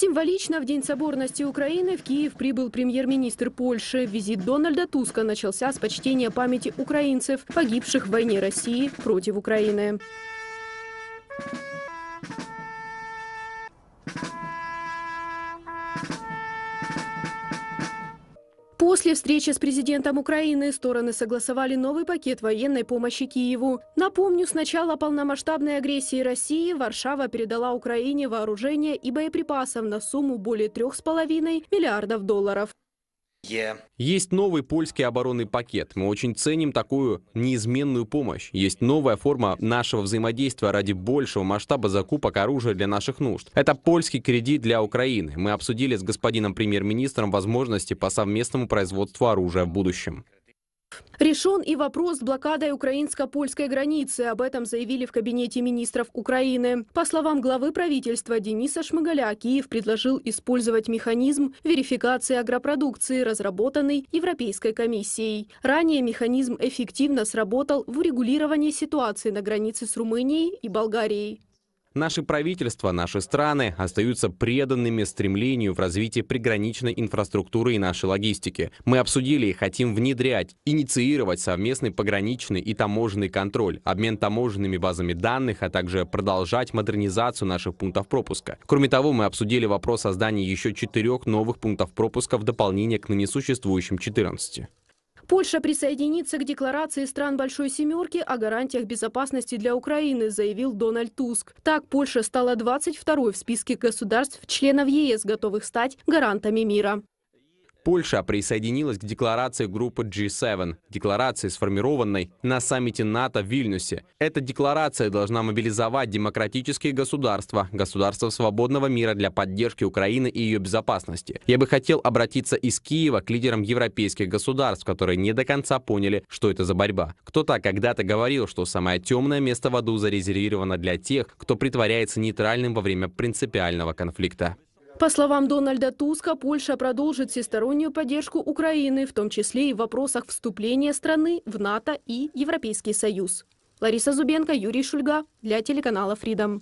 Символично в День соборности Украины в Киев прибыл премьер-министр Польши. Визит Дональда Туска начался с почтения памяти украинцев, погибших в войне России против Украины. После встречи с президентом Украины стороны согласовали новый пакет военной помощи Киеву. Напомню, с начала полномасштабной агрессии России Варшава передала Украине вооружение и боеприпасов на сумму более 3,5 миллиардов долларов. Есть новый польский оборонный пакет. Мы очень ценим такую неизменную помощь. Есть новая форма нашего взаимодействия ради большего масштаба закупок оружия для наших нужд. Это польский кредит для Украины. Мы обсудили с господином премьер-министром возможности по совместному производству оружия в будущем. Решен и вопрос с блокадой украинско-польской границы. Об этом заявили в кабинете министров Украины. По словам главы правительства Дениса Шмыгаля, Киев предложил использовать механизм верификации агропродукции, разработанный Европейской комиссией. Ранее механизм эффективно сработал в урегулировании ситуации на границе с Румынией и Болгарией. Наши правительства, наши страны остаются преданными стремлению в развитии приграничной инфраструктуры и нашей логистики. Мы обсудили и хотим внедрять, инициировать совместный пограничный и таможенный контроль, обмен таможенными базами данных, а также продолжать модернизацию наших пунктов пропуска. Кроме того, мы обсудили вопрос создания еще четырех новых пунктов пропуска в дополнение к ныне существующим 14. Польша присоединится к декларации стран Большой Семерки о гарантиях безопасности для Украины, заявил Дональд Туск. Так, Польша стала 22-й в списке государств-членов ЕС, готовых стать гарантами мира. Польша присоединилась к декларации группы G7, декларации, сформированной на саммите НАТО в Вильнюсе. Эта декларация должна мобилизовать демократические государства, государства свободного мира для поддержки Украины и ее безопасности. Я бы хотел обратиться из Киева к лидерам европейских государств, которые не до конца поняли, что это за борьба. Кто-то когда-то говорил, что самое темное место в аду зарезервировано для тех, кто притворяется нейтральным во время принципиального конфликта. По словам Дональда Туска, Польша продолжит всестороннюю поддержку Украины, в том числе и в вопросах вступления страны в НАТО и Европейский Союз. Лариса Зубенко, Юрий Шульга для телеканала Freedom.